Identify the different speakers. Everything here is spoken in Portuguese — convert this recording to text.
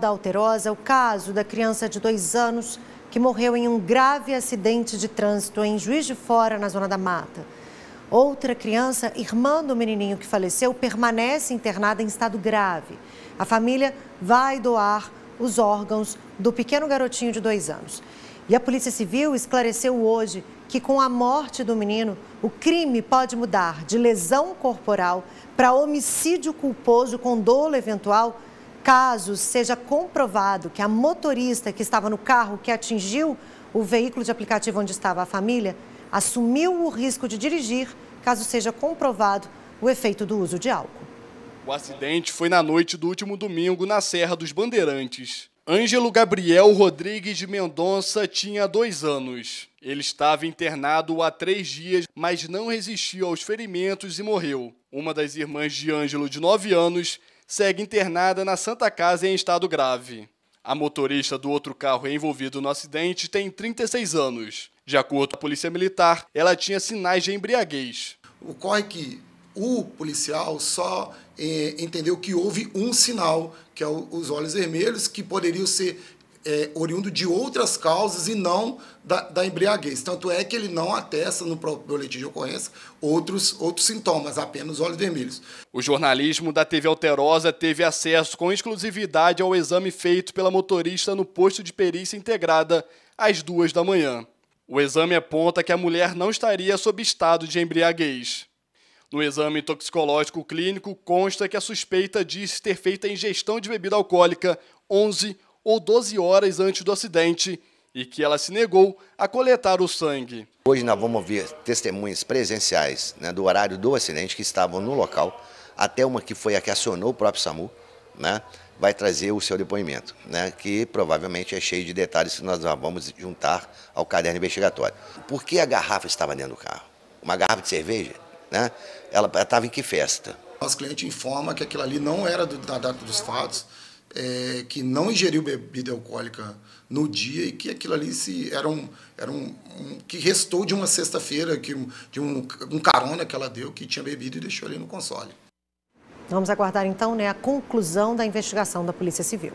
Speaker 1: da Alterosa o caso da criança de dois anos que morreu em um grave acidente de trânsito em Juiz de Fora, na Zona da Mata. Outra criança, irmã do menininho que faleceu, permanece internada em estado grave. A família vai doar os órgãos do pequeno garotinho de dois anos. E a Polícia Civil esclareceu hoje que, com a morte do menino, o crime pode mudar de lesão corporal para homicídio culposo com dolo eventual Caso seja comprovado que a motorista que estava no carro que atingiu o veículo de aplicativo onde estava a família assumiu o risco de dirigir, caso seja comprovado o efeito do uso de álcool.
Speaker 2: O acidente foi na noite do último domingo na Serra dos Bandeirantes. Ângelo Gabriel Rodrigues de Mendonça tinha dois anos. Ele estava internado há três dias, mas não resistiu aos ferimentos e morreu. Uma das irmãs de Ângelo, de nove anos, segue internada na Santa Casa em estado grave. A motorista do outro carro envolvido no acidente tem 36 anos. De acordo com a Polícia Militar, ela tinha sinais de embriaguez. Ocorre que o policial só é, entendeu que houve um sinal, que é o, os olhos vermelhos,
Speaker 3: que poderiam ser é, oriundo de outras causas e não da, da, embriaguez. Tanto é que ele não atesta no próprio boletim de ocorrência outros, outros sintomas, apenas
Speaker 2: olhos vermelhos. O jornalismo da TV Alterosa teve acesso com exclusividade ao exame feito pela motorista no posto de perícia integrada às duas da manhã. O exame aponta que a mulher não estaria sob estado de embriaguez. No exame toxicológico clínico, consta que a suspeita disse ter feito a ingestão de bebida alcoólica 11 ou 12 horas antes do acidente e que ela se negou a coletar o sangue.
Speaker 4: Hoje nós vamos ver testemunhas presenciais né, do horário do acidente que estavam no local, até uma que foi a que acionou o próprio SAMU, né, vai trazer o seu depoimento, né, que provavelmente é cheio de detalhes que nós vamos juntar ao caderno investigatório. Por que a garrafa estava dentro do carro? Uma garrafa de cerveja? Né? Ela estava em que festa?
Speaker 3: Nosso cliente informa que aquilo ali não era do, da data dos fatos, é, que não ingeriu bebida alcoólica no dia e que aquilo ali se era um, era um, um que restou de uma sexta-feira que de um, um carona que ela deu que tinha bebido e deixou ali no console.
Speaker 1: Vamos aguardar então né, a conclusão da investigação da Polícia Civil.